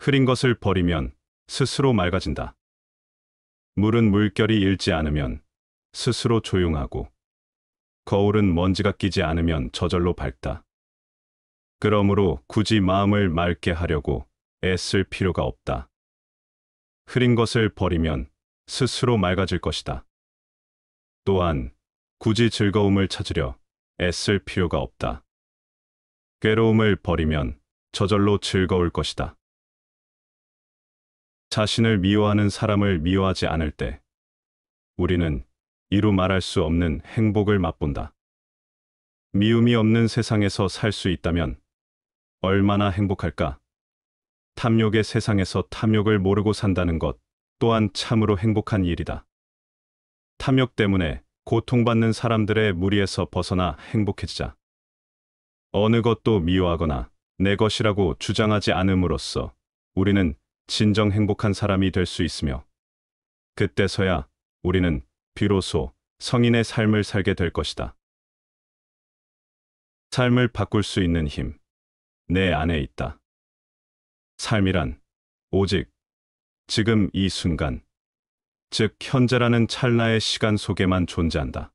흐린 것을 버리면 스스로 맑아진다. 물은 물결이 일지 않으면 스스로 조용하고 거울은 먼지가 끼지 않으면 저절로 밝다. 그러므로 굳이 마음을 맑게 하려고 애쓸 필요가 없다. 흐린 것을 버리면 스스로 맑아질 것이다. 또한 굳이 즐거움을 찾으려 애쓸 필요가 없다. 괴로움을 버리면 저절로 즐거울 것이다. 자신을 미워하는 사람을 미워하지 않을 때 우리는 이루 말할 수 없는 행복을 맛본다. 미움이 없는 세상에서 살 수 있다면 얼마나 행복할까? 탐욕의 세상에서 탐욕을 모르고 산다는 것 또한 참으로 행복한 일이다. 탐욕 때문에 고통받는 사람들의 무리에서 벗어나 행복해지자. 어느 것도 미워하거나 내 것이라고 주장하지 않음으로써 우리는 진정 행복한 사람이 될 수 있으며 그때서야 우리는 비로소 성인의 삶을 살게 될 것이다. 삶을 바꿀 수 있는 힘, 내 안에 있다. 삶이란 오직 지금 이 순간, 즉 현재라는 찰나의 시간 속에만 존재한다.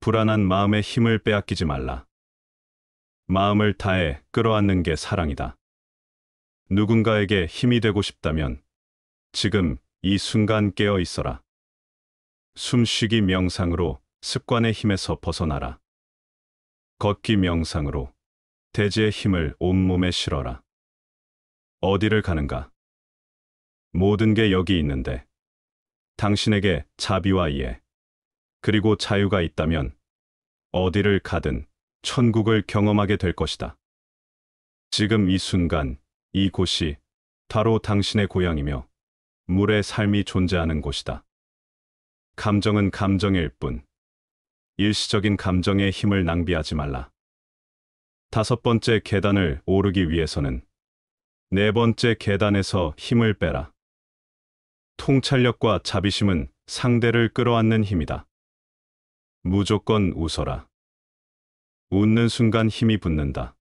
불안한 마음의 힘을 빼앗기지 말라. 마음을 다해 끌어안는 게 사랑이다. 누군가에게 힘이 되고 싶다면 지금 이 순간 깨어 있어라. 숨쉬기 명상으로 습관의 힘에서 벗어나라. 걷기 명상으로 대지의 힘을 온몸에 실어라. 어디를 가는가? 모든 게 여기 있는데 당신에게 자비와 이해 그리고 자유가 있다면 어디를 가든 천국을 경험하게 될 것이다. 지금 이 순간 이곳이 바로 당신의 고향이며 물의 삶이 존재하는 곳이다. 감정은 감정일 뿐 일시적인 감정의 힘을 낭비하지 말라. 다섯 번째 계단을 오르기 위해서는 네 번째 계단에서 힘을 빼라. 통찰력과 자비심은 상대를 끌어안는 힘이다. 무조건 웃어라. 웃는 순간 힘이 붙는다.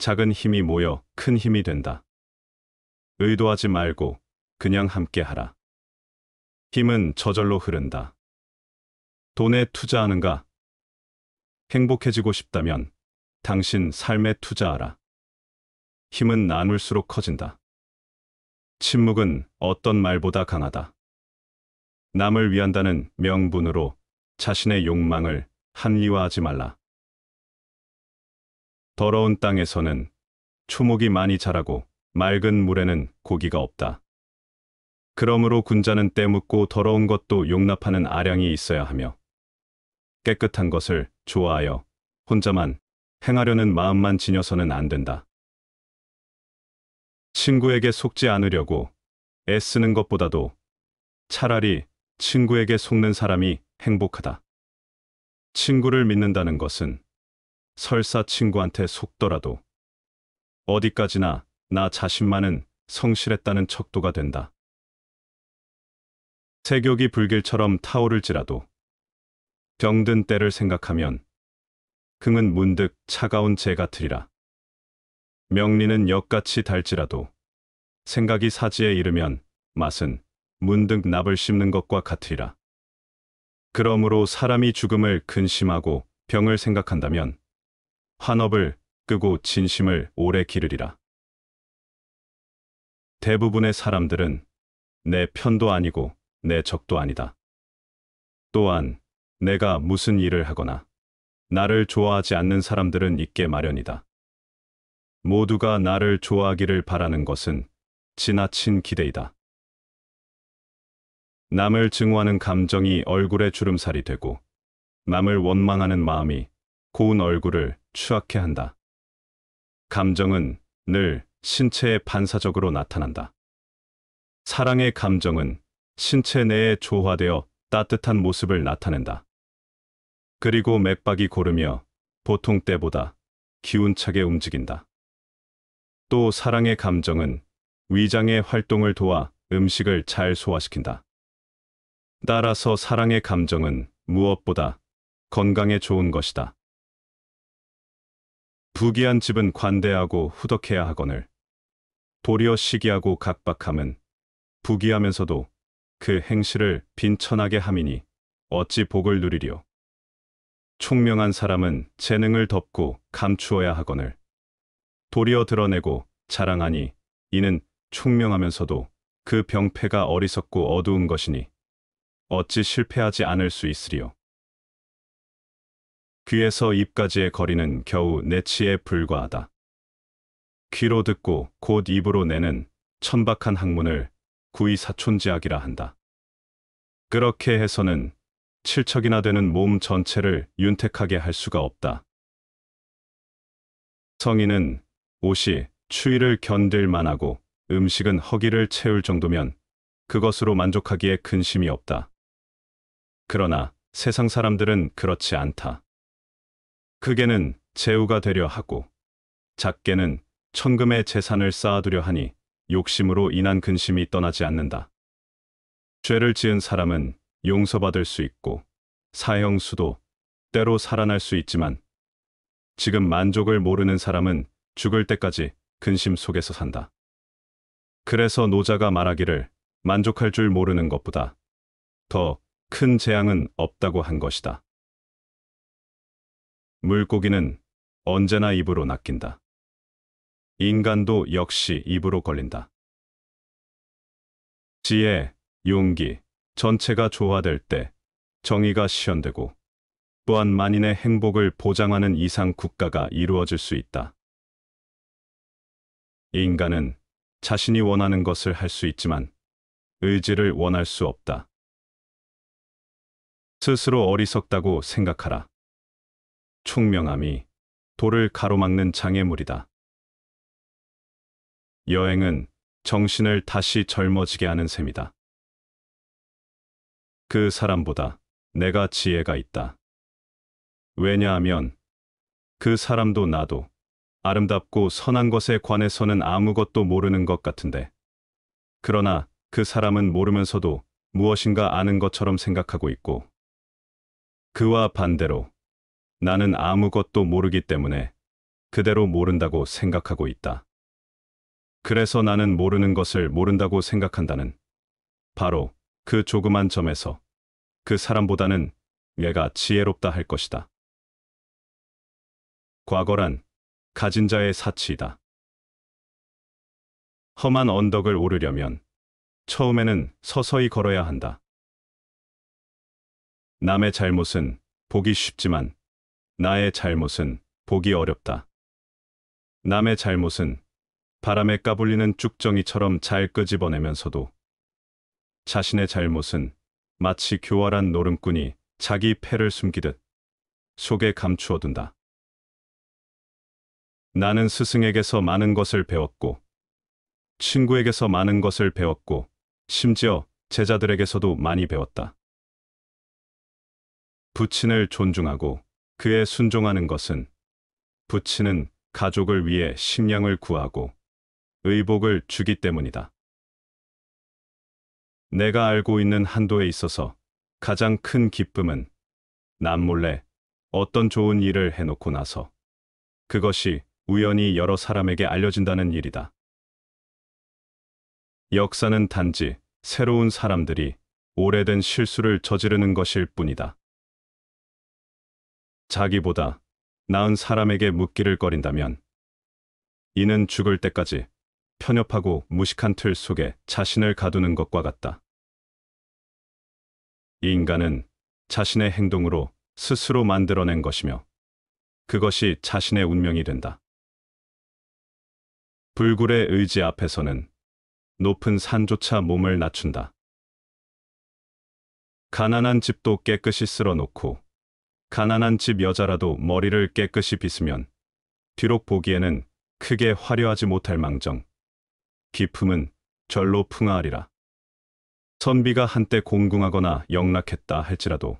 작은 힘이 모여 큰 힘이 된다. 의도하지 말고 그냥 함께 하라. 힘은 저절로 흐른다. 돈에 투자하는가? 행복해지고 싶다면 당신 삶에 투자하라. 힘은 나눌수록 커진다. 침묵은 어떤 말보다 강하다. 남을 위한다는 명분으로 자신의 욕망을 합리화하지 말라. 더러운 땅에서는 초목이 많이 자라고 맑은 물에는 고기가 없다. 그러므로 군자는 때묻고 더러운 것도 용납하는 아량이 있어야 하며 깨끗한 것을 좋아하여 혼자만 행하려는 마음만 지녀서는 안 된다. 친구에게 속지 않으려고 애쓰는 것보다도 차라리 친구에게 속는 사람이 행복하다. 친구를 믿는다는 것은 설사 친구한테 속더라도 어디까지나 나 자신만은 성실했다는 척도가 된다. 세욕이 불길처럼 타오를지라도 병든 때를 생각하면 긍은 문득 차가운 재 같으리라. 명리는 역같이 달지라도 생각이 사지에 이르면 맛은 문득 납을 씹는 것과 같으리라. 그러므로 사람이 죽음을 근심하고 병을 생각한다면 한업을 끄고 진심을 오래 기르리라. 대부분의 사람들은 내 편도 아니고 내 적도 아니다. 또한 내가 무슨 일을 하거나 나를 좋아하지 않는 사람들은 있게 마련이다. 모두가 나를 좋아하기를 바라는 것은 지나친 기대이다. 남을 증오하는 감정이 얼굴에 주름살이 되고 남을 원망하는 마음이 고운 얼굴을 추악해 한다. 감정은 늘 신체에 반사적으로 나타난다. 사랑의 감정은 신체 내에 조화되어 따뜻한 모습을 나타낸다. 그리고 맥박이 고르며 보통 때보다 기운차게 움직인다. 또 사랑의 감정은 위장의 활동을 도와 음식을 잘 소화시킨다. 따라서 사랑의 감정은 무엇보다 건강에 좋은 것이다. 부귀한 집은 관대하고 후덕해야 하거늘 도리어 시기하고 각박함은 부귀하면서도 그 행실을 빈천하게 함이니 어찌 복을 누리리 총명한 사람은 재능을 덮고 감추어야 하거늘 도리어 드러내고 자랑하니 이는 총명하면서도 그 병폐가 어리석고 어두운 것이니 어찌 실패하지 않을 수 있으리요. 귀에서 입까지의 거리는 겨우 내치에 네 불과하다. 귀로 듣고 곧 입으로 내는 천박한 학문을 구이 사촌지학이라 한다. 그렇게 해서는 칠척이나 되는 몸 전체를 윤택하게 할 수가 없다. 성인은 옷이 추위를 견딜 만하고 음식은 허기를 채울 정도면 그것으로 만족하기에 근심이 없다. 그러나 세상 사람들은 그렇지 않다. 크게는 재우가 되려 하고 작게는 천금의 재산을 쌓아두려 하니 욕심으로 인한 근심이 떠나지 않는다. 죄를 지은 사람은 용서받을 수 있고 사형수도 때로 살아날 수 있지만 지금 만족을 모르는 사람은 죽을 때까지 근심 속에서 산다. 그래서 노자가 말하기를 만족할 줄 모르는 것보다 더 큰 재앙은 없다고 한 것이다. 물고기는 언제나 입으로 낚인다. 인간도 역시 입으로 걸린다. 지혜, 용기, 전체가 조화될 때 정의가 시현되고 또한 만인의 행복을 보장하는 이상 국가가 이루어질 수 있다. 인간은 자신이 원하는 것을 할 수 있지만 의지를 원할 수 없다. 스스로 어리석다고 생각하라. 총명함이 돌을 가로막는 장애물이다. 여행은 정신을 다시 젊어지게 하는 셈이다. 그 사람보다 내가 지혜가 있다. 왜냐하면 그 사람도 나도 아름답고 선한 것에 관해서는 아무것도 모르는 것 같은데. 그러나 그 사람은 모르면서도 무엇인가 아는 것처럼 생각하고 있고 그와 반대로 나는 아무것도 모르기 때문에 그대로 모른다고 생각하고 있다. 그래서 나는 모르는 것을 모른다고 생각한다는 바로 그 조그만 점에서 그 사람보다는 얘가 지혜롭다 할 것이다. 과거란 가진 자의 사치이다. 험한 언덕을 오르려면 처음에는 서서히 걸어야 한다. 남의 잘못은 보기 쉽지만 나의 잘못은 보기 어렵다. 남의 잘못은 바람에 까불리는 쭉정이처럼 잘 끄집어내면서도 자신의 잘못은 마치 교활한 노름꾼이 자기 패를 숨기듯 속에 감추어둔다. 나는 스승에게서 많은 것을 배웠고 친구에게서 많은 것을 배웠고 심지어 제자들에게서도 많이 배웠다. 부친을 존중하고 그에 순종하는 것은 부친은 가족을 위해 식량을 구하고 의복을 주기 때문이다. 내가 알고 있는 한도에 있어서 가장 큰 기쁨은 남몰래 어떤 좋은 일을 해놓고 나서 그것이 우연히 여러 사람에게 알려진다는 일이다. 역사는 단지 새로운 사람들이 오래된 실수를 저지르는 것일 뿐이다. 자기보다 나은 사람에게 묻기를 꺼린다면 이는 죽을 때까지 편협하고 무식한 틀 속에 자신을 가두는 것과 같다. 인간은 자신의 행동으로 스스로 만들어낸 것이며 그것이 자신의 운명이 된다. 불굴의 의지 앞에서는 높은 산조차 몸을 낮춘다. 가난한 집도 깨끗이 쓸어놓고 가난한 집 여자라도 머리를 깨끗이 빗으면 뒤록 보기에는 크게 화려하지 못할 망정. 기품은 절로 풍하하리라. 선비가 한때 공궁하거나 영락했다 할지라도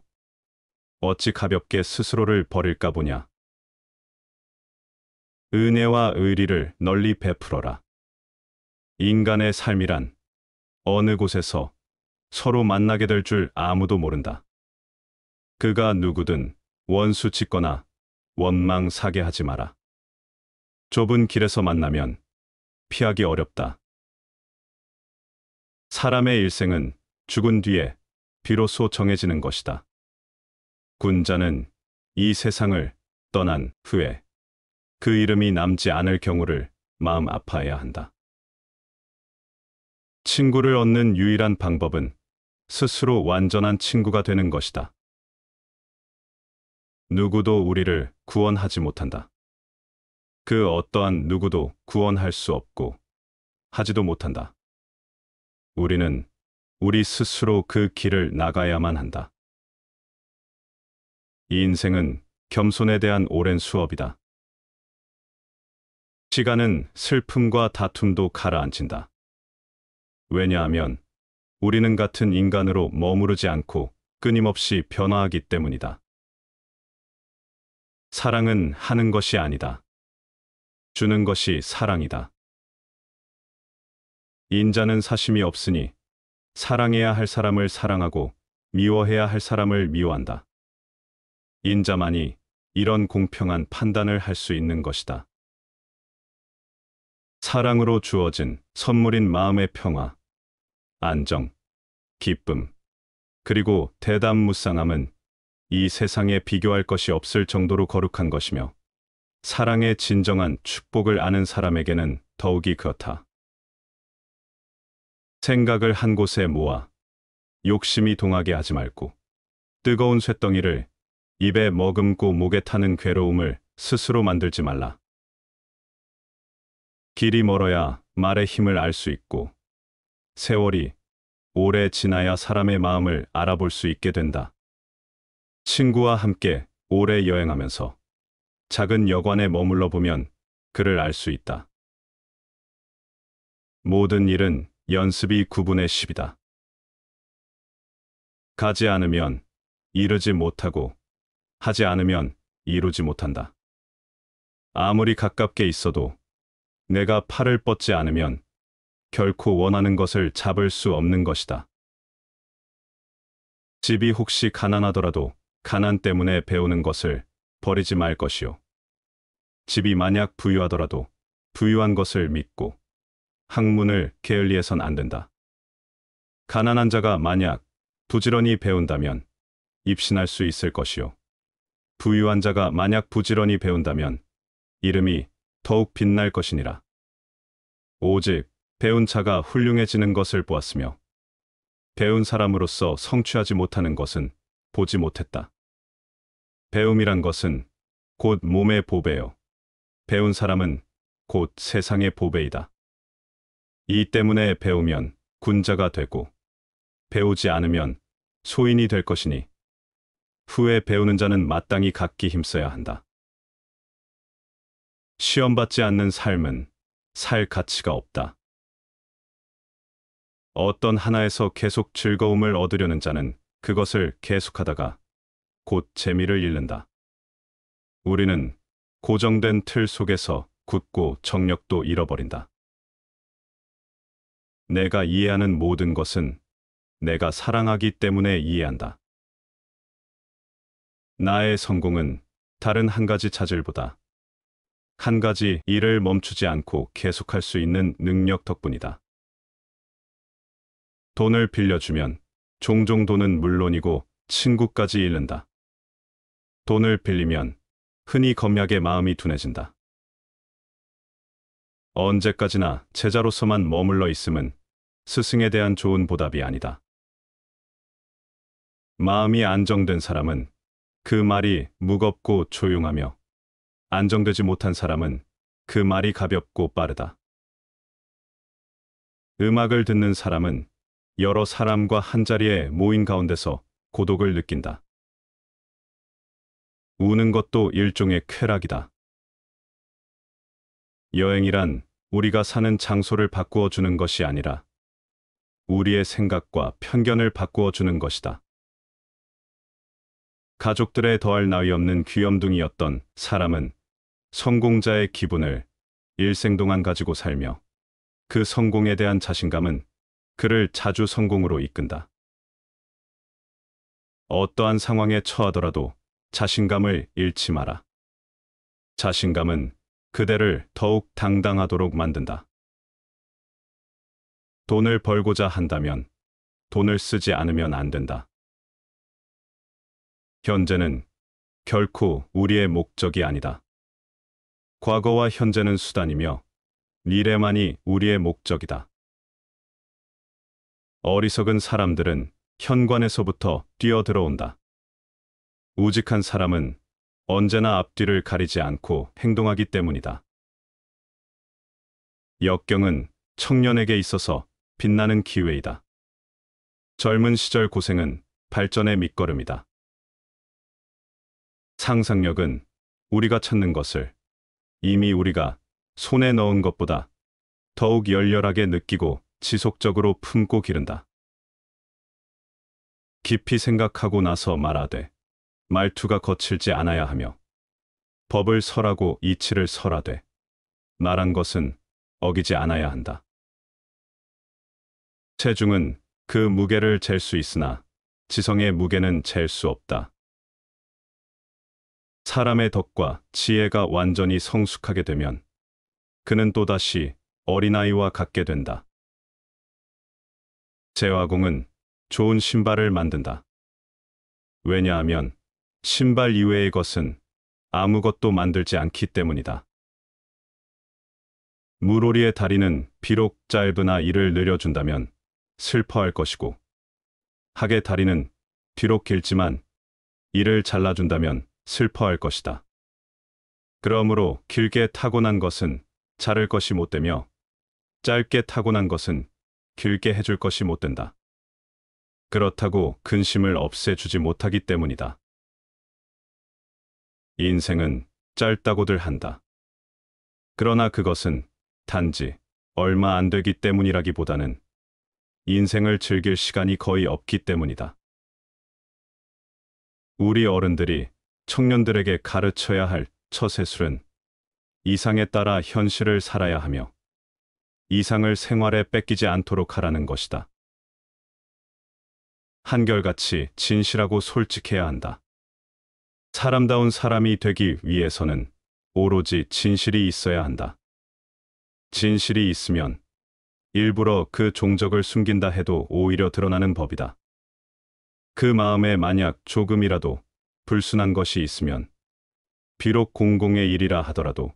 어찌 가볍게 스스로를 버릴까 보냐. 은혜와 의리를 널리 베풀어라. 인간의 삶이란 어느 곳에서 서로 만나게 될 줄 아무도 모른다. 그가 누구든 원수 짓거나 원망 사게 하지 마라. 좁은 길에서 만나면 피하기 어렵다. 사람의 일생은 죽은 뒤에 비로소 정해지는 것이다. 군자는 이 세상을 떠난 후에 그 이름이 남지 않을 경우를 마음 아파해야 한다. 친구를 얻는 유일한 방법은 스스로 완전한 친구가 되는 것이다. 누구도 우리를 구원하지 못한다. 그 어떠한 누구도 구원할 수 없고 하지도 못한다. 우리는 우리 스스로 그 길을 나가야만 한다. 이 인생은 겸손에 대한 오랜 수업이다. 시간은 슬픔과 다툼도 가라앉힌다. 왜냐하면 우리는 같은 인간으로 머무르지 않고 끊임없이 변화하기 때문이다. 사랑은 하는 것이 아니다. 주는 것이 사랑이다. 인자는 사심이 없으니 사랑해야 할 사람을 사랑하고 미워해야 할 사람을 미워한다. 인자만이 이런 공평한 판단을 할 수 있는 것이다. 사랑으로 주어진 선물인 마음의 평화, 안정, 기쁨, 그리고 대담무쌍함은 이 세상에 비교할 것이 없을 정도로 거룩한 것이며 사랑의 진정한 축복을 아는 사람에게는 더욱이 그렇다. 생각을 한 곳에 모아 욕심이 동하게 하지 말고 뜨거운 쇳덩이를 입에 머금고 목에 타는 괴로움을 스스로 만들지 말라. 길이 멀어야 말의 힘을 알 수 있고 세월이 오래 지나야 사람의 마음을 알아볼 수 있게 된다. 친구와 함께 오래 여행하면서 작은 여관에 머물러 보면 그를 알 수 있다. 모든 일은 연습이 9분의 10이다. 가지 않으면 이르지 못하고 하지 않으면 이루지 못한다. 아무리 가깝게 있어도 내가 팔을 뻗지 않으면 결코 원하는 것을 잡을 수 없는 것이다. 집이 혹시 가난하더라도 가난 때문에 배우는 것을 버리지 말 것이요. 집이 만약 부유하더라도 부유한 것을 믿고 학문을 게을리해선 안 된다. 가난한 자가 만약 부지런히 배운다면 입신할 수 있을 것이요. 부유한 자가 만약 부지런히 배운다면 이름이 더욱 빛날 것이니라. 오직 배운 자가 훌륭해지는 것을 보았으며 배운 사람으로서 성취하지 못하는 것은 보지 못했다. 배움이란 것은 곧 몸의 보배요. 배운 사람은 곧 세상의 보배이다. 이 때문에 배우면 군자가 되고 배우지 않으면 소인이 될 것이니 후에 배우는 자는 마땅히 갖기 힘써야 한다. 시험받지 않는 삶은 살 가치가 없다. 어떤 하나에서 계속 즐거움을 얻으려는 자는 그것을 계속하다가 곧 재미를 잃는다. 우리는 고정된 틀 속에서 굳고 정력도 잃어버린다. 내가 이해하는 모든 것은 내가 사랑하기 때문에 이해한다. 나의 성공은 다른 한 가지 자질보다한 가지 일을 멈추지 않고 계속할 수 있는 능력 덕분이다. 돈을 빌려주면 종종 돈은 물론이고 친구까지 잃는다. 돈을 빌리면 흔히 검약의 마음이 둔해진다. 언제까지나 제자로서만 머물러 있음은 스승에 대한 좋은 보답이 아니다. 마음이 안정된 사람은 그 말이 무겁고 조용하며 안정되지 못한 사람은 그 말이 가볍고 빠르다. 음악을 듣는 사람은 여러 사람과 한자리에 모인 가운데서 고독을 느낀다. 우는 것도 일종의 쾌락이다. 여행이란 우리가 사는 장소를 바꾸어 주는 것이 아니라 우리의 생각과 편견을 바꾸어 주는 것이다. 가족들의 더할 나위 없는 귀염둥이였던 사람은 성공자의 기분을 일생 동안 가지고 살며 그 성공에 대한 자신감은 그를 자주 성공으로 이끈다. 어떠한 상황에 처하더라도 자신감을 잃지 마라. 자신감은 그대를 더욱 당당하도록 만든다. 돈을 벌고자 한다면 돈을 쓰지 않으면 안 된다. 현재는 결코 우리의 목적이 아니다. 과거와 현재는 수단이며 미래만이 우리의 목적이다. 어리석은 사람들은 현관에서부터 뛰어들어온다. 우직한 사람은 언제나 앞뒤를 가리지 않고 행동하기 때문이다. 역경은 청년에게 있어서 빛나는 기회이다. 젊은 시절 고생은 발전의 밑거름이다. 상상력은 우리가 찾는 것을 이미 우리가 손에 넣은 것보다 더욱 열렬하게 느끼고 지속적으로 품고 기른다. 깊이 생각하고 나서 말하되 말투가 거칠지 않아야 하며 법을 설하고 이치를 설하되 말한 것은 어기지 않아야 한다. 체중은 그 무게를 잴 수 있으나 지성의 무게는 잴 수 없다. 사람의 덕과 지혜가 완전히 성숙하게 되면 그는 또다시 어린아이와 같게 된다. 재화공은 좋은 신발을 만든다. 왜냐하면 신발 이외의 것은 아무것도 만들지 않기 때문이다. 물오리의 다리는 비록 짧으나 이를 늘려준다면 슬퍼할 것이고 학의 다리는 비록 길지만 이를 잘라준다면 슬퍼할 것이다. 그러므로 길게 타고난 것은 자를 것이 못되며 짧게 타고난 것은 길게 해줄 것이 못 된다. 그렇다고 근심을 없애주지 못하기 때문이다. 인생은 짧다고들 한다. 그러나 그것은 단지 얼마 안 되기 때문이라기보다는 인생을 즐길 시간이 거의 없기 때문이다. 우리 어른들이 청년들에게 가르쳐야 할 처세술은 이상에 따라 현실을 살아야 하며 이상을 생활에 뺏기지 않도록 하라는 것이다. 한결같이 진실하고 솔직해야 한다. 사람다운 사람이 되기 위해서는 오로지 진실이 있어야 한다. 진실이 있으면 일부러 그 종적을 숨긴다 해도 오히려 드러나는 법이다. 그 마음에 만약 조금이라도 불순한 것이 있으면 비록 공공의 일이라 하더라도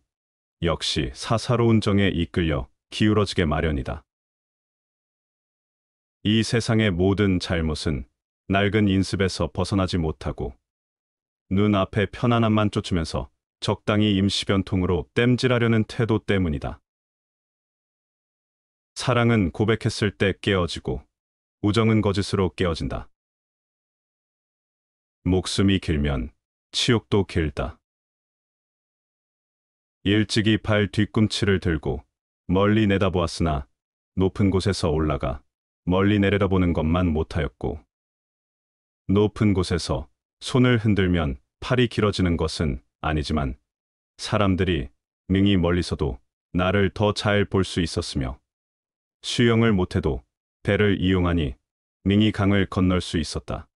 역시 사사로운 정에 이끌려 기울어지게 마련이다. 이 세상의 모든 잘못은 낡은 인습에서 벗어나지 못하고 눈앞에 편안함만 쫓으면서 적당히 임시변통으로 땜질하려는 태도 때문이다. 사랑은 고백했을 때 깨어지고 우정은 거짓으로 깨어진다. 목숨이 길면 치욕도 길다. 일찍이 발 뒤꿈치를 들고 멀리 내다보았으나 높은 곳에서 올라가 멀리 내려다보는 것만 못하였고 높은 곳에서 손을 흔들면 팔이 길어지는 것은 아니지만 사람들이 능히 멀리서도 나를 더 잘 볼 수 있었으며 수영을 못해도 배를 이용하니 능히 강을 건널 수 있었다.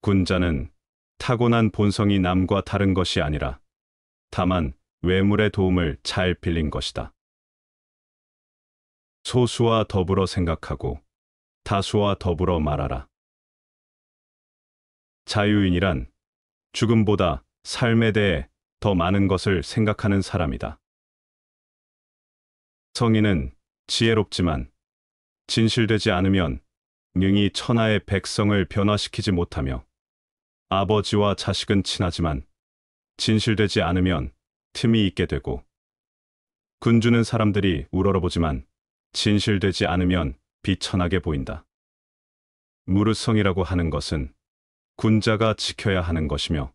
군자는 타고난 본성이 남과 다른 것이 아니라 다만 외물의 도움을 잘 빌린 것이다. 소수와 더불어 생각하고 다수와 더불어 말하라. 자유인이란 죽음보다 삶에 대해 더 많은 것을 생각하는 사람이다. 성인은 지혜롭지만 진실되지 않으면 능히 천하의 백성을 변화시키지 못하며 아버지와 자식은 친하지만 진실되지 않으면 틈이 있게 되고 군주는 사람들이 우러러보지만 진실되지 않으면 비천하게 보인다. 무르성이라고 하는 것은 군자가 지켜야 하는 것이며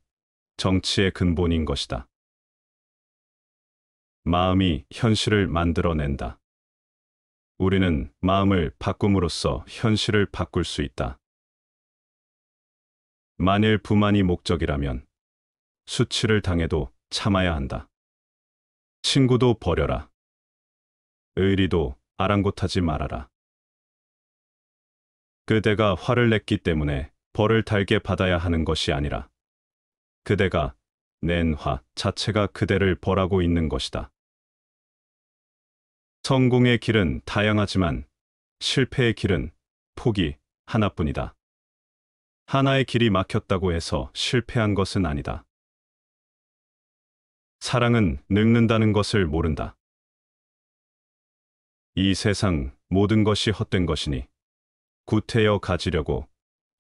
정치의 근본인 것이다. 마음이 현실을 만들어낸다. 우리는 마음을 바꿈으로써 현실을 바꿀 수 있다. 만일 부만이 목적이라면 수치를 당해도 참아야 한다. 친구도 버려라. 의리도 아랑곳하지 말아라. 그대가 화를 냈기 때문에 벌을 달게 받아야 하는 것이 아니라 그대가 낸 화 자체가 그대를 벌하고 있는 것이다. 성공의 길은 다양하지만 실패의 길은 포기 하나뿐이다. 하나의 길이 막혔다고 해서 실패한 것은 아니다. 사랑은 늙는다는 것을 모른다. 이 세상 모든 것이 헛된 것이니 구태여 가지려고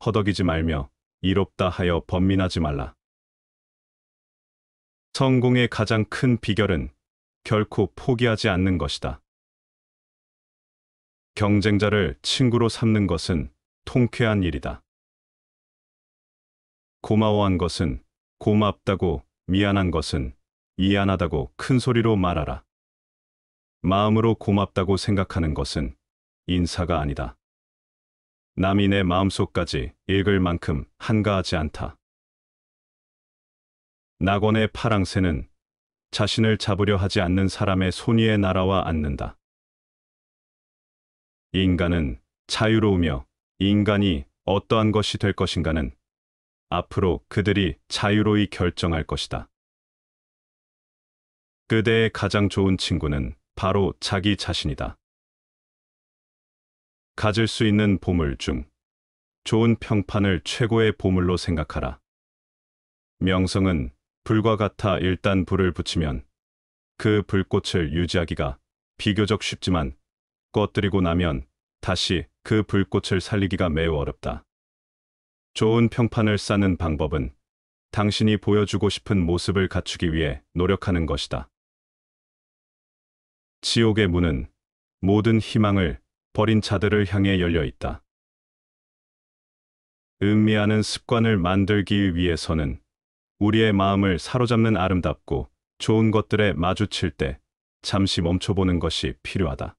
허덕이지 말며 이롭다 하여 번민하지 말라. 성공의 가장 큰 비결은 결코 포기하지 않는 것이다. 경쟁자를 친구로 삼는 것은 통쾌한 일이다. 고마워한 것은 고맙다고 미안한 것은 미안하다고 큰 소리로 말하라. 마음으로 고맙다고 생각하는 것은 인사가 아니다. 남이 내 마음속까지 읽을 만큼 한가하지 않다. 낙원의 파랑새는 자신을 잡으려 하지 않는 사람의 손위에 날아와 앉는다. 인간은 자유로우며 인간이 어떠한 것이 될 것인가는 앞으로 그들이 자유로이 결정할 것이다. 그대의 가장 좋은 친구는 바로 자기 자신이다. 가질 수 있는 보물 중 좋은 평판을 최고의 보물로 생각하라. 명성은 불과 같아 일단 불을 붙이면 그 불꽃을 유지하기가 비교적 쉽지만 꺼뜨리고 나면 다시 그 불꽃을 살리기가 매우 어렵다. 좋은 평판을 쌓는 방법은 당신이 보여주고 싶은 모습을 갖추기 위해 노력하는 것이다. 지옥의 문은 모든 희망을 버린 자들을 향해 열려 있다. 음미하는 습관을 만들기 위해서는 우리의 마음을 사로잡는 아름답고 좋은 것들에 마주칠 때 잠시 멈춰보는 것이 필요하다.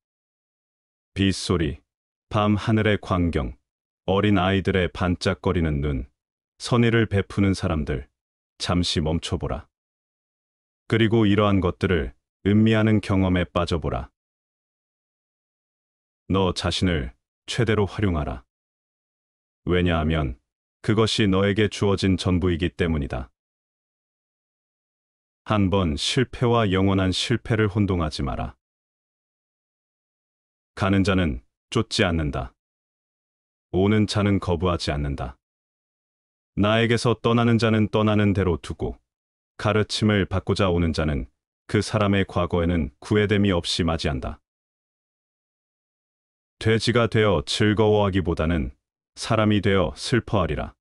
빗소리, 밤 하늘의 광경, 어린 아이들의 반짝거리는 눈, 선의를 베푸는 사람들, 잠시 멈춰보라. 그리고 이러한 것들을 음미하는 경험에 빠져보라. 너 자신을 최대로 활용하라. 왜냐하면 그것이 너에게 주어진 전부이기 때문이다. 한 번 실패와 영원한 실패를 혼동하지 마라. 가는 자는 쫓지 않는다. 오는 자는 거부하지 않는다. 나에게서 떠나는 자는 떠나는 대로 두고 가르침을 받고자 오는 자는 그 사람의 과거에는 구애됨이 없이 맞이한다. 돼지가 되어 즐거워하기보다는 사람이 되어 슬퍼하리라.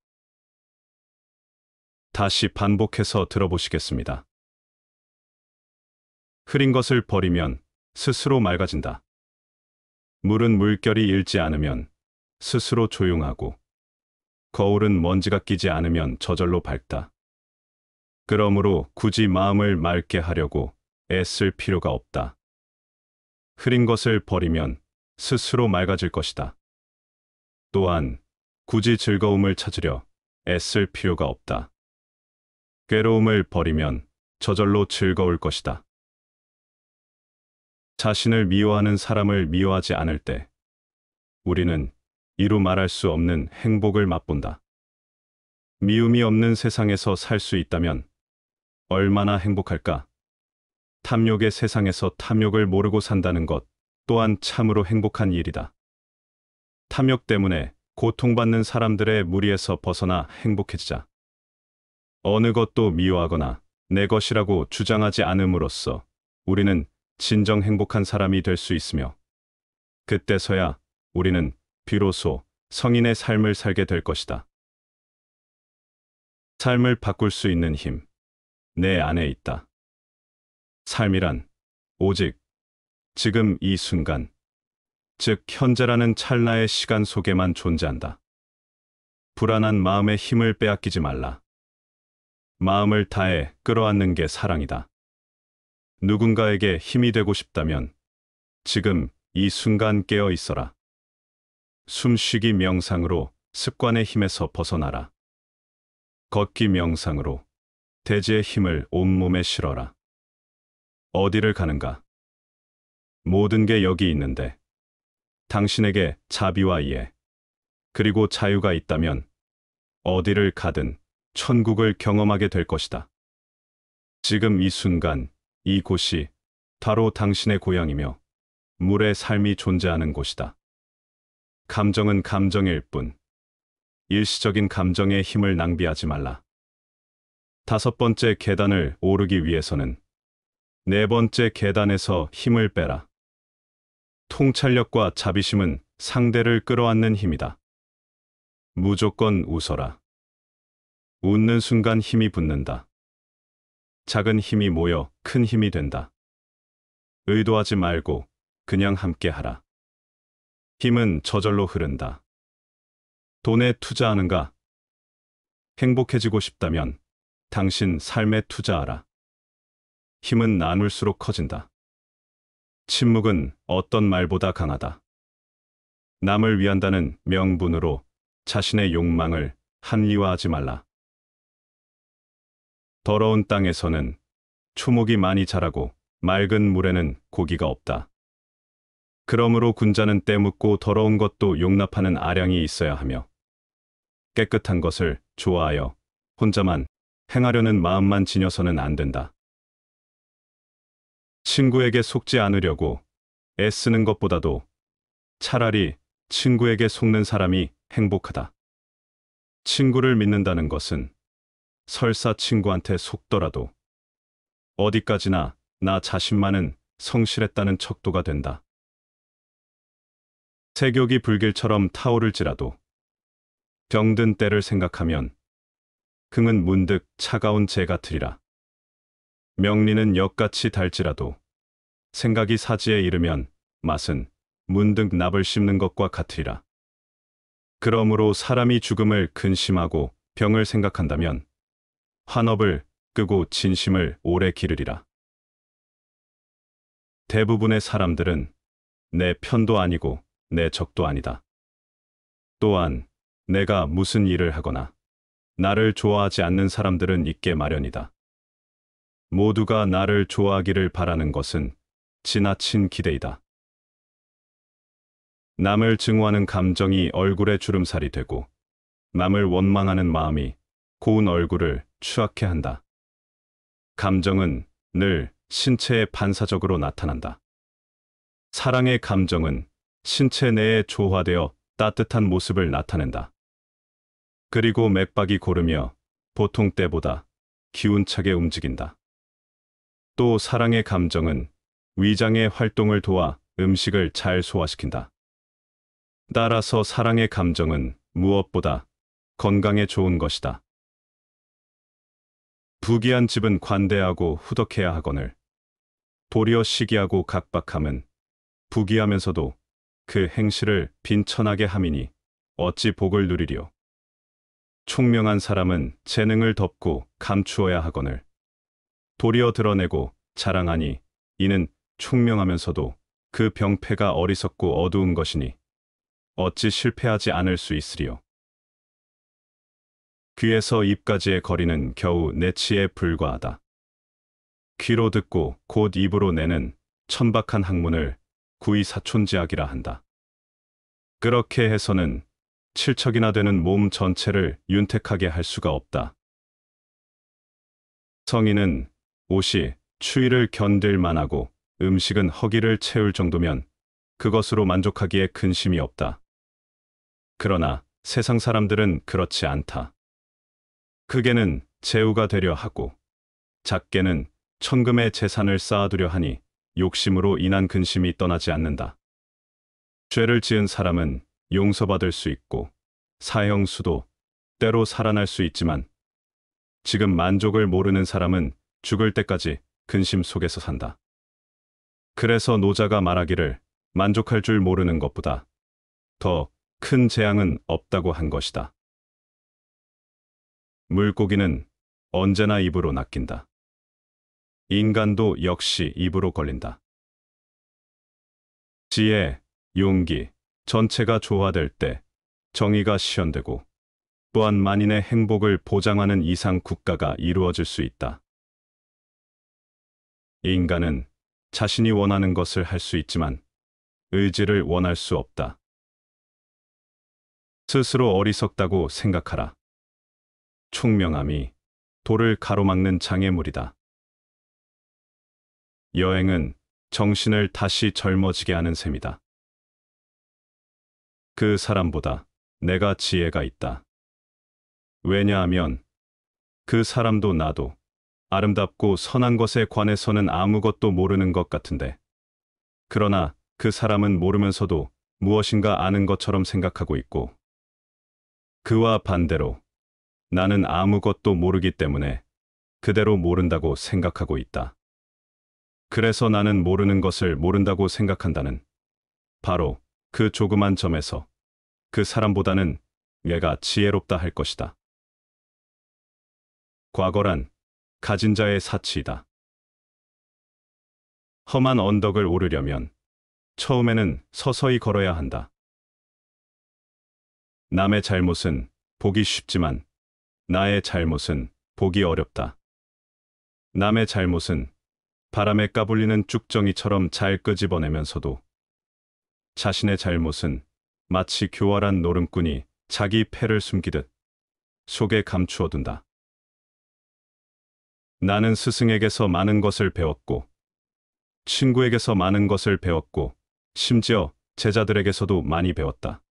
다시 반복해서 들어보시겠습니다. 흐린 것을 버리면 스스로 맑아진다. 물은 물결이 일지 않으면 스스로 조용하고 거울은 먼지가 끼지 않으면 저절로 밝다. 그러므로 굳이 마음을 맑게 하려고 애쓸 필요가 없다. 흐린 것을 버리면 스스로 맑아질 것이다. 또한 굳이 즐거움을 찾으려 애쓸 필요가 없다. 괴로움을 버리면 저절로 즐거울 것이다. 자신을 미워하는 사람을 미워하지 않을 때 우리는 이루 말할 수 없는 행복을 맛본다. 미움이 없는 세상에서 살 수 있다면 얼마나 행복할까? 탐욕의 세상에서 탐욕을 모르고 산다는 것 또한 참으로 행복한 일이다. 탐욕 때문에 고통받는 사람들의 무리에서 벗어나 행복해지자. 어느 것도 미워하거나 내 것이라고 주장하지 않음으로써 우리는 진정 행복한 사람이 될 수 있으며 그때서야 우리는 비로소 성인의 삶을 살게 될 것이다. 삶을 바꿀 수 있는 힘, 내 안에 있다. 삶이란 오직 지금 이 순간, 즉 현재라는 찰나의 시간 속에만 존재한다. 불안한 마음의 힘을 빼앗기지 말라. 마음을 다해 끌어안는 게 사랑이다. 누군가에게 힘이 되고 싶다면 지금 이 순간 깨어 있어라. 숨쉬기 명상으로 습관의 힘에서 벗어나라. 걷기 명상으로 대지의 힘을 온몸에 실어라. 어디를 가는가? 모든 게 여기 있는데 당신에게 자비와 이해 그리고 자유가 있다면 어디를 가든 천국을 경험하게 될 것이다. 지금 이 순간 이곳이 바로 당신의 고향이며 물의 삶이 존재하는 곳이다. 감정은 감정일 뿐 일시적인 감정의 힘을 낭비하지 말라. 다섯 번째 계단을 오르기 위해서는 네 번째 계단에서 힘을 빼라. 통찰력과 자비심은 상대를 끌어안는 힘이다. 무조건 웃어라. 웃는 순간 힘이 붙는다. 작은 힘이 모여 큰 힘이 된다. 의도하지 말고 그냥 함께 하라. 힘은 저절로 흐른다. 돈에 투자하는가? 행복해지고 싶다면 당신 삶에 투자하라. 힘은 나눌수록 커진다. 침묵은 어떤 말보다 강하다. 남을 위한다는 명분으로 자신의 욕망을 합리화하지 말라. 더러운 땅에서는 초목이 많이 자라고 맑은 물에는 고기가 없다. 그러므로 군자는 때묻고 더러운 것도 용납하는 아량이 있어야 하며 깨끗한 것을 좋아하여 혼자만 행하려는 마음만 지녀서는 안 된다. 친구에게 속지 않으려고 애쓰는 것보다도 차라리 친구에게 속는 사람이 행복하다. 친구를 믿는다는 것은 설사 친구한테 속더라도 어디까지나 나 자신만은 성실했다는 척도가 된다. 세격이 불길처럼 타오를지라도 병든 때를 생각하면 긍은 문득 차가운 재가틀리라 명리는 역같이 달지라도 생각이 사지에 이르면 맛은 문득 납을 씹는 것과 같으리라. 그러므로 사람이 죽음을 근심하고 병을 생각한다면 환업을 끄고 진심을 오래 기르리라. 대부분의 사람들은 내 편도 아니고 내 적도 아니다. 또한 내가 무슨 일을 하거나 나를 좋아하지 않는 사람들은 있게 마련이다. 모두가 나를 좋아하기를 바라는 것은 지나친 기대이다. 남을 증오하는 감정이 얼굴에 주름살이 되고 남을 원망하는 마음이 고운 얼굴을 추악해 한다. 감정은 늘 신체에 반사적으로 나타난다. 사랑의 감정은 신체 내에 조화되어 따뜻한 모습을 나타낸다. 그리고 맥박이 고르며 보통 때보다 기운차게 움직인다. 또 사랑의 감정은 위장의 활동을 도와 음식을 잘 소화시킨다. 따라서 사랑의 감정은 무엇보다 건강에 좋은 것이다. 부귀한 집은 관대하고 후덕해야 하거늘 도리어 시기하고 각박함은 부귀하면서도 그 행실을 빈천하게 함이니 어찌 복을 누리리 총명한 사람은 재능을 덮고 감추어야 하거늘 도리어 드러내고 자랑하니 이는 총명하면서도 그 병폐가 어리석고 어두운 것이니 어찌 실패하지 않을 수 있으리요. 귀에서 입까지의 거리는 겨우 내치에 불과하다. 귀로 듣고 곧 입으로 내는 천박한 학문을 구이 사촌지학이라 한다. 그렇게 해서는 칠척이나 되는 몸 전체를 윤택하게 할 수가 없다. 성인은 옷이 추위를 견딜 만하고 음식은 허기를 채울 정도면 그것으로 만족하기에 근심이 없다. 그러나 세상 사람들은 그렇지 않다. 크게는 재우가 되려 하고 작게는 천금의 재산을 쌓아두려 하니 욕심으로 인한 근심이 떠나지 않는다. 죄를 지은 사람은 용서받을 수 있고 사형수도 때로 살아날 수 있지만 지금 만족을 모르는 사람은 죽을 때까지 근심 속에서 산다. 그래서 노자가 말하기를 만족할 줄 모르는 것보다 더 큰 재앙은 없다고 한 것이다. 물고기는 언제나 입으로 낚인다. 인간도 역시 입으로 걸린다. 지혜, 용기, 전체가 조화될 때 정의가 실현되고 또한 만인의 행복을 보장하는 이상 국가가 이루어질 수 있다. 인간은 자신이 원하는 것을 할 수 있지만 의지를 원할 수 없다. 스스로 어리석다고 생각하라. 총명함이 돌을 가로막는 장애물이다. 여행은 정신을 다시 젊어지게 하는 셈이다. 그 사람보다 내가 지혜가 있다. 왜냐하면 그 사람도 나도 아름답고 선한 것에 관해서는 아무것도 모르는 것 같은데. 그러나 그 사람은 모르면서도 무엇인가 아는 것처럼 생각하고 있고 그와 반대로 나는 아무것도 모르기 때문에 그대로 모른다고 생각하고 있다. 그래서 나는 모르는 것을 모른다고 생각한다는 바로 그 조그만 점에서 그 사람보다는 얘가 지혜롭다 할 것이다. 과거란 가진 자의 사치이다. 험한 언덕을 오르려면 처음에는 서서히 걸어야 한다. 남의 잘못은 보기 쉽지만 나의 잘못은 보기 어렵다. 남의 잘못은 바람에 까불리는 쭉정이처럼 잘 끄집어내면서도 자신의 잘못은 마치 교활한 노름꾼이 자기 패를 숨기듯 속에 감추어둔다. 나는 스승에게서 많은 것을 배웠고 친구에게서 많은 것을 배웠고 심지어 제자들에게서도 많이 배웠다.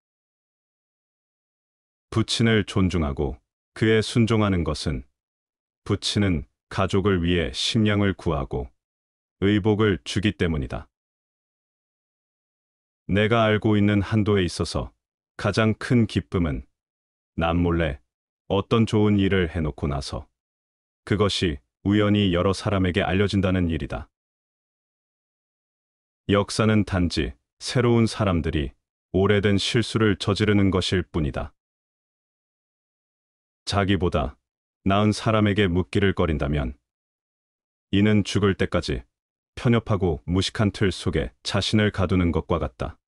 부친을 존중하고 그에 순종하는 것은 부친은 가족을 위해 식량을 구하고 의복을 주기 때문이다. 내가 알고 있는 한도에 있어서 가장 큰 기쁨은 남 몰래 어떤 좋은 일을 해놓고 나서 그것이 우연히 여러 사람에게 알려진다는 일이다. 역사는 단지 새로운 사람들이 오래된 실수를 저지르는 것일 뿐이다. 자기보다 나은 사람에게 묻기를 거린다면 이는 죽을 때까지 편협하고 무식한 틀 속에 자신을 가두는 것과 같다.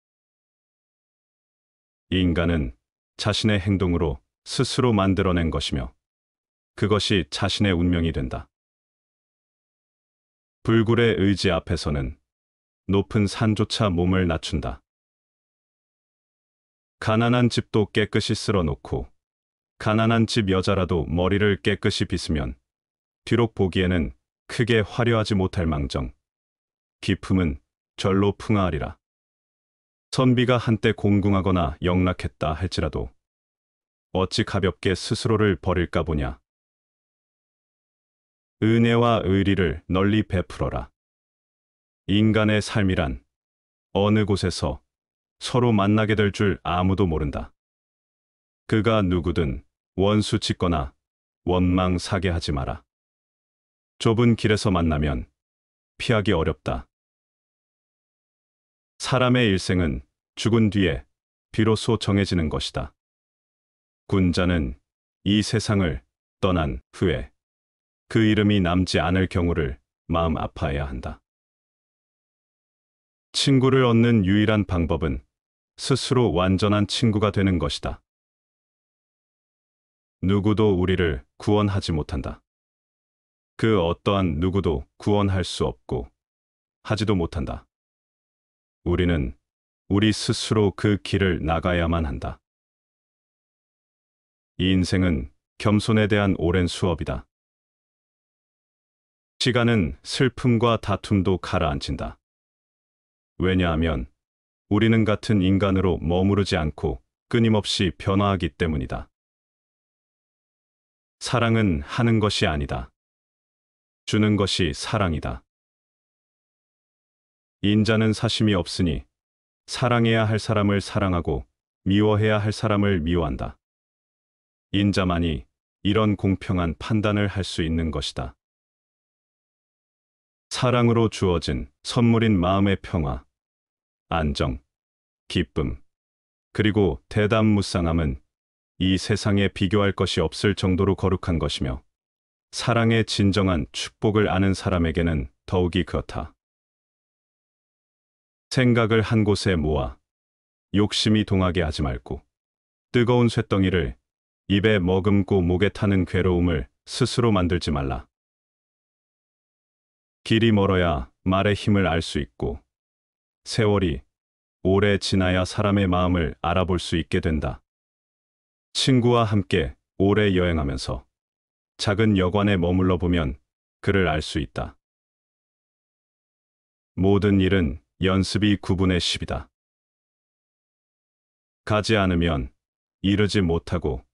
인간은 자신의 행동으로 스스로 만들어낸 것이며 그것이 자신의 운명이 된다. 불굴의 의지 앞에서는 높은 산조차 몸을 낮춘다. 가난한 집도 깨끗이 쓸어놓고 가난한 집 여자라도 머리를 깨끗이 빗으면 비록 보기에는 크게 화려하지 못할 망정 기품은 절로 풍하하리라. 선비가 한때 공궁하거나 영락했다 할지라도 어찌 가볍게 스스로를 버릴까 보냐. 은혜와 의리를 널리 베풀어라. 인간의 삶이란 어느 곳에서 서로 만나게 될 줄 아무도 모른다. 그가 누구든 원수 짓거나 원망 사게 하지 마라. 좁은 길에서 만나면 피하기 어렵다. 사람의 일생은 죽은 뒤에 비로소 정해지는 것이다. 군자는 이 세상을 떠난 후에 그 이름이 남지 않을 경우를 마음 아파해야 한다. 친구를 얻는 유일한 방법은 스스로 완전한 친구가 되는 것이다. 누구도 우리를 구원하지 못한다. 그 어떠한 누구도 구원할 수 없고 하지도 못한다. 우리는 우리 스스로 그 길을 나가야만 한다. 이 인생은 겸손에 대한 오랜 수업이다. 시간은 슬픔과 다툼도 가라앉힌다. 왜냐하면 우리는 같은 인간으로 머무르지 않고 끊임없이 변화하기 때문이다. 사랑은 하는 것이 아니다. 주는 것이 사랑이다. 인자는 사심이 없으니 사랑해야 할 사람을 사랑하고 미워해야 할 사람을 미워한다. 인자만이 이런 공평한 판단을 할 수 있는 것이다. 사랑으로 주어진 선물인 마음의 평화, 안정, 기쁨, 그리고 대담무쌍함은 이 세상에 비교할 것이 없을 정도로 거룩한 것이며 사랑의 진정한 축복을 아는 사람에게는 더욱이 그렇다. 생각을 한 곳에 모아 욕심이 동하게 하지 말고 뜨거운 쇳덩이를 입에 머금고 목에 타는 괴로움을 스스로 만들지 말라. 길이 멀어야 말의 힘을 알 수 있고 세월이 오래 지나야 사람의 마음을 알아볼 수 있게 된다. 친구와 함께 오래 여행하면서 작은 여관에 머물러 보면 그를 알 수 있다. 모든 일은 연습이 9분의 10이다. 가지 않으면 이르지 못하고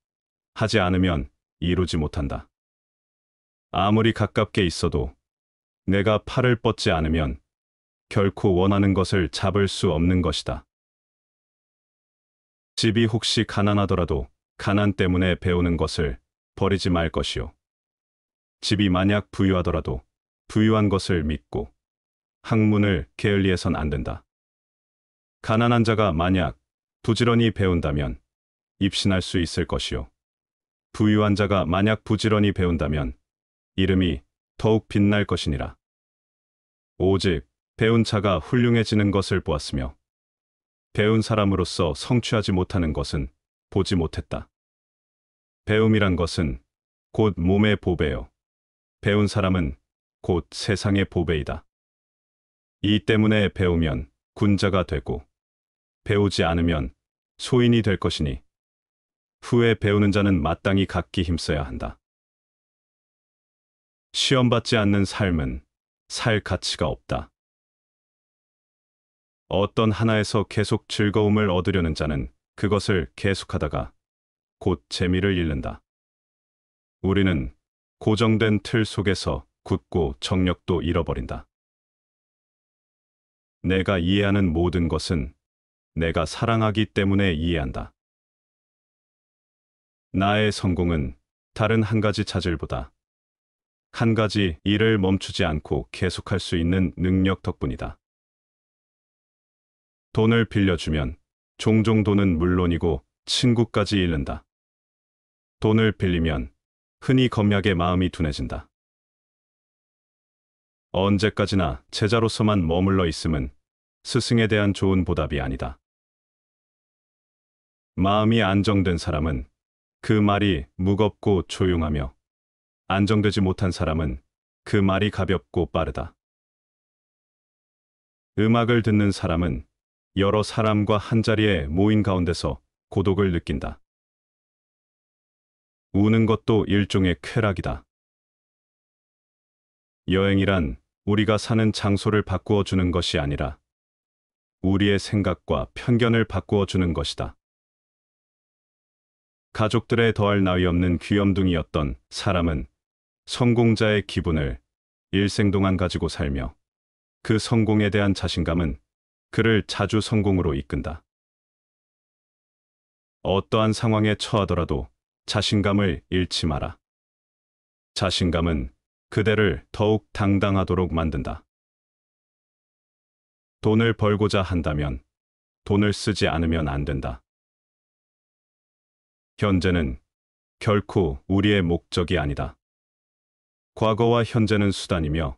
하지 않으면 이루지 못한다. 아무리 가깝게 있어도 내가 팔을 뻗지 않으면 결코 원하는 것을 잡을 수 없는 것이다. 집이 혹시 가난하더라도 가난 때문에 배우는 것을 버리지 말 것이요. 집이 만약 부유하더라도 부유한 것을 믿고 학문을 게을리해선 안 된다. 가난한 자가 만약 부지런히 배운다면 입신할 수 있을 것이요. 부유한 자가 만약 부지런히 배운다면 이름이 더욱 빛날 것이니라. 오직 배운 자가 훌륭해지는 것을 보았으며 배운 사람으로서 성취하지 못하는 것은 보지 못했다. 배움이란 것은 곧 몸의 보배요. 배운 사람은 곧 세상의 보배이다. 이 때문에 배우면 군자가 되고 배우지 않으면 소인이 될 것이니 후에 배우는 자는 마땅히 각기 힘써야 한다. 시험받지 않는 삶은 살 가치가 없다. 어떤 하나에서 계속 즐거움을 얻으려는 자는 그것을 계속하다가 곧 재미를 잃는다. 우리는 고정된 틀 속에서 굳고 정력도 잃어버린다. 내가 이해하는 모든 것은 내가 사랑하기 때문에 이해한다. 나의 성공은 다른 한 가지 차질보다 한 가지 일을 멈추지 않고 계속할 수 있는 능력 덕분이다. 돈을 빌려주면 종종 돈은 물론이고 친구까지 잃는다. 돈을 빌리면 흔히 겁약의 마음이 둔해진다. 언제까지나 제자로서만 머물러 있음은 스승에 대한 좋은 보답이 아니다. 마음이 안정된 사람은 그 말이 무겁고 조용하며 안정되지 못한 사람은 그 말이 가볍고 빠르다. 음악을 듣는 사람은 여러 사람과 한자리에 모인 가운데서 고독을 느낀다. 우는 것도 일종의 쾌락이다. 여행이란 우리가 사는 장소를 바꾸어 주는 것이 아니라 우리의 생각과 편견을 바꾸어 주는 것이다. 가족들의 더할 나위 없는 귀염둥이였던 사람은 성공자의 기분을 일생 동안 가지고 살며 그 성공에 대한 자신감은 그를 자주 성공으로 이끈다. 어떠한 상황에 처하더라도 자신감을 잃지 마라. 자신감은 그대를 더욱 당당하도록 만든다. 돈을 벌고자 한다면 돈을 쓰지 않으면 안 된다. 현재는 결코 우리의 목적이 아니다. 과거와 현재는 수단이며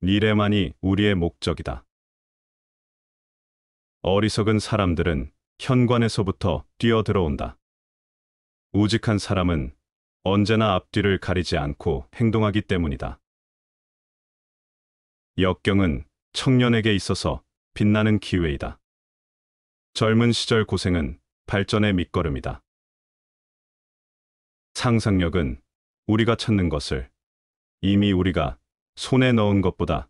미래만이 우리의 목적이다. 어리석은 사람들은 현관에서부터 뛰어들어온다. 우직한 사람은 언제나 앞뒤를 가리지 않고 행동하기 때문이다. 역경은 청년에게 있어서 빛나는 기회이다. 젊은 시절 고생은 발전의 밑거름이다. 상상력은 우리가 찾는 것을 이미 우리가 손에 넣은 것보다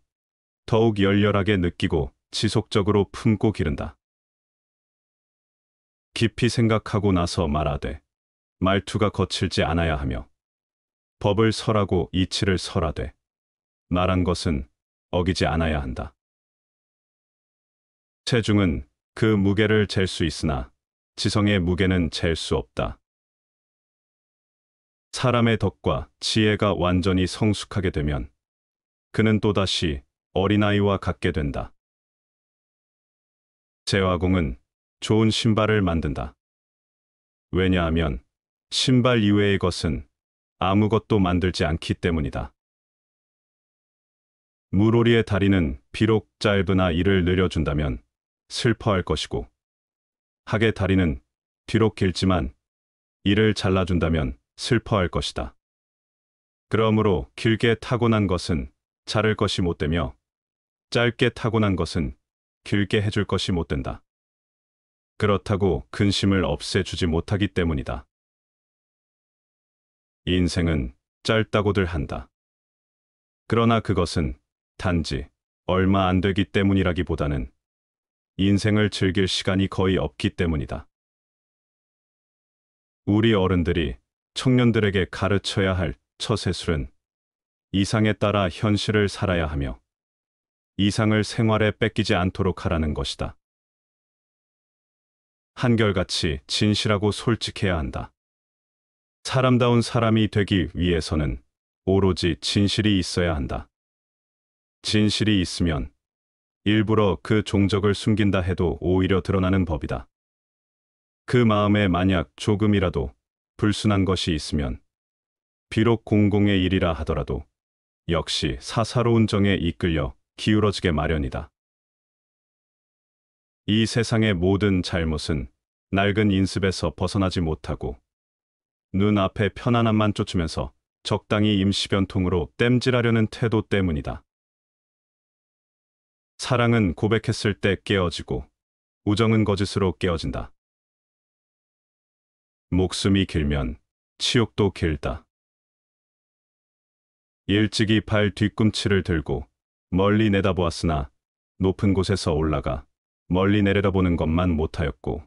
더욱 열렬하게 느끼고 지속적으로 품고 기른다. 깊이 생각하고 나서 말하되 말투가 거칠지 않아야 하며 법을 설하고 이치를 설하되 말한 것은 어기지 않아야 한다. 체중은 그 무게를 잴 수 있으나 지성의 무게는 잴 수 없다. 사람의 덕과 지혜가 완전히 성숙하게 되면 그는 또다시 어린아이와 같게 된다. 재화공은 좋은 신발을 만든다. 왜냐하면 신발 이외의 것은 아무것도 만들지 않기 때문이다. 물오리의 다리는 비록 짧으나 이를 늘려준다면 슬퍼할 것이고 학의 다리는 뒤로 길지만 이를 잘라준다면 슬퍼할 것이다. 그러므로 길게 타고난 것은 자를 것이 못되며 짧게 타고난 것은 길게 해줄 것이 못된다. 그렇다고 근심을 없애주지 못하기 때문이다. 인생은 짧다고들 한다. 그러나 그것은 단지 얼마 안 되기 때문이라기보다는 인생을 즐길 시간이 거의 없기 때문이다. 우리 어른들이 청년들에게 가르쳐야 할 처세술은 이상에 따라 현실을 살아야 하며 이상을 생활에 뺏기지 않도록 하라는 것이다. 한결같이 진실하고 솔직해야 한다. 사람다운 사람이 되기 위해서는 오로지 진실이 있어야 한다. 진실이 있으면 일부러 그 종적을 숨긴다 해도 오히려 드러나는 법이다. 그 마음에 만약 조금이라도 불순한 것이 있으면 비록 공공의 일이라 하더라도 역시 사사로운 정에 이끌려 기울어지게 마련이다. 이 세상의 모든 잘못은 낡은 인습에서 벗어나지 못하고 눈앞에 편안함만 쫓으면서 적당히 임시변통으로 땜질하려는 태도 때문이다. 사랑은 고백했을 때 깨어지고 우정은 거짓으로 깨어진다. 목숨이 길면 치욕도 길다. 일찍이 발 뒤꿈치를 들고 멀리 내다보았으나 높은 곳에서 올라가 멀리 내려다보는 것만 못하였고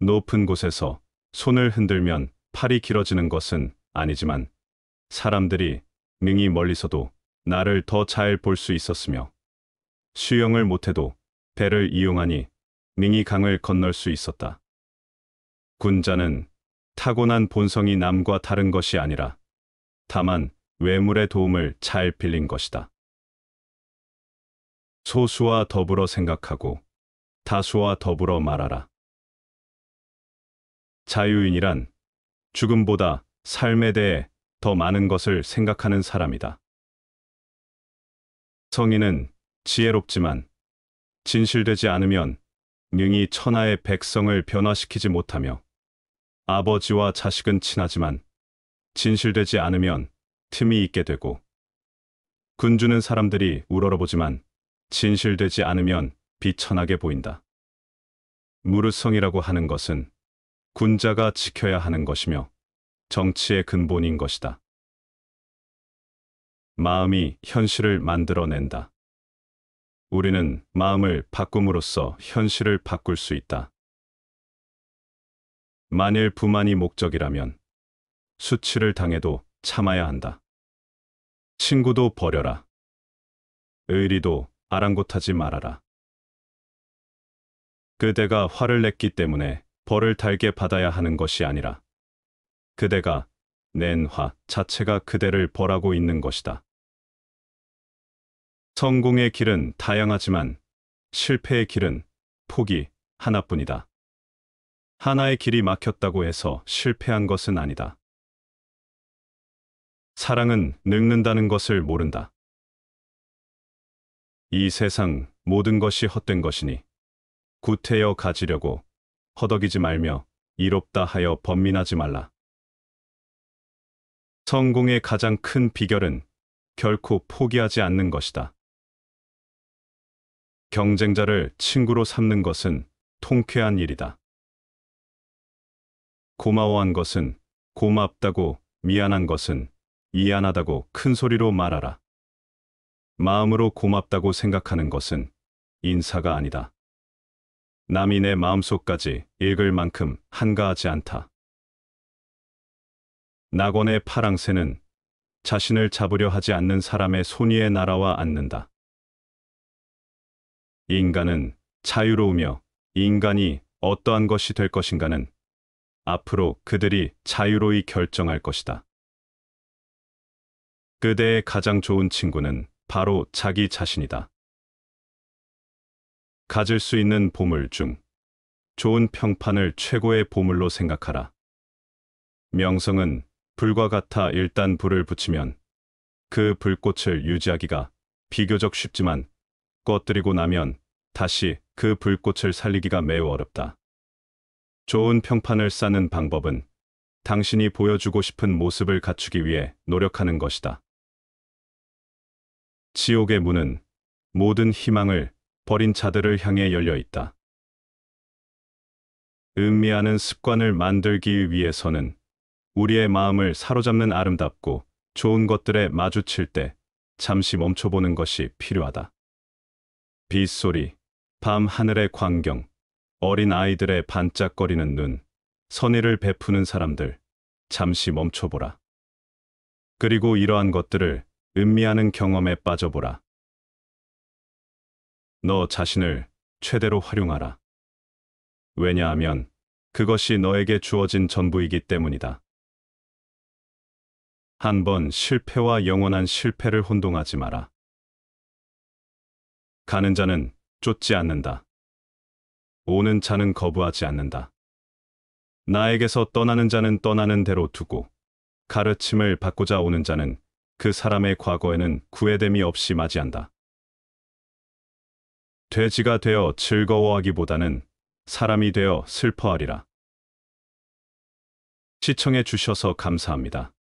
높은 곳에서 손을 흔들면 팔이 길어지는 것은 아니지만 사람들이 능히 멀리서도 나를 더 잘 볼 수 있었으며 수영을 못해도 배를 이용하니 능히 강을 건널 수 있었다. 군자는 타고난 본성이 남과 다른 것이 아니라 다만 외물의 도움을 잘 빌린 것이다. 소수와 더불어 생각하고 다수와 더불어 말하라. 자유인이란 죽음보다 삶에 대해 더 많은 것을 생각하는 사람이다. 성인은 지혜롭지만 진실되지 않으면 능히 천하의 백성을 변화시키지 못하며 아버지와 자식은 친하지만 진실되지 않으면 틈이 있게 되고 군주는 사람들이 우러러보지만 진실되지 않으면 비천하게 보인다. 무르성이라고 하는 것은 군자가 지켜야 하는 것이며 정치의 근본인 것이다. 마음이 현실을 만들어낸다. 우리는 마음을 바꿈으로써 현실을 바꿀 수 있다. 만일 부만이 목적이라면 수치를 당해도 참아야 한다. 친구도 버려라. 의리도 아랑곳하지 말아라. 그대가 화를 냈기 때문에 벌을 달게 받아야 하는 것이 아니라 그대가 낸 화 자체가 그대를 벌하고 있는 것이다. 성공의 길은 다양하지만 실패의 길은 포기 하나뿐이다. 하나의 길이 막혔다고 해서 실패한 것은 아니다. 사랑은 늙는다는 것을 모른다. 이 세상 모든 것이 헛된 것이니 구태여 가지려고 허덕이지 말며 이롭다 하여 범민하지 말라. 성공의 가장 큰 비결은 결코 포기하지 않는 것이다. 경쟁자를 친구로 삼는 것은 통쾌한 일이다. 고마워한 것은 고맙다고 미안한 것은 미안하다고 큰 소리로 말하라. 마음으로 고맙다고 생각하는 것은 인사가 아니다. 남이 내 마음속까지 읽을 만큼 한가하지 않다. 낙원의 파랑새는 자신을 잡으려 하지 않는 사람의 손 위에 날아와 앉는다. 인간은 자유로우며 인간이 어떠한 것이 될 것인가는 앞으로 그들이 자유로이 결정할 것이다. 그대의 가장 좋은 친구는 바로 자기 자신이다. 가질 수 있는 보물 중 좋은 평판을 최고의 보물로 생각하라. 명성은 불과 같아 일단 불을 붙이면 그 불꽃을 유지하기가 비교적 쉽지만 꺼뜨리고 나면 다시 그 불꽃을 살리기가 매우 어렵다. 좋은 평판을 쌓는 방법은 당신이 보여주고 싶은 모습을 갖추기 위해 노력하는 것이다. 지옥의 문은 모든 희망을 버린 자들을 향해 열려 있다. 음미하는 습관을 만들기 위해서는 우리의 마음을 사로잡는 아름답고 좋은 것들에 마주칠 때 잠시 멈춰보는 것이 필요하다. 빗소리, 밤하늘의 광경, 어린 아이들의 반짝거리는 눈, 선의를 베푸는 사람들, 잠시 멈춰보라. 그리고 이러한 것들을 음미하는 경험에 빠져보라. 너 자신을 최대로 활용하라. 왜냐하면 그것이 너에게 주어진 전부이기 때문이다. 한 번 실패와 영원한 실패를 혼동하지 마라. 가는 자는 쫓지 않는다. 오는 자는 거부하지 않는다. 나에게서 떠나는 자는 떠나는 대로 두고 가르침을 받고자 오는 자는 그 사람의 과거에는 구애됨이 없이 맞이한다. 돼지가 되어 즐거워하기보다는 사람이 되어 슬퍼하리라. 시청해 주셔서 감사합니다.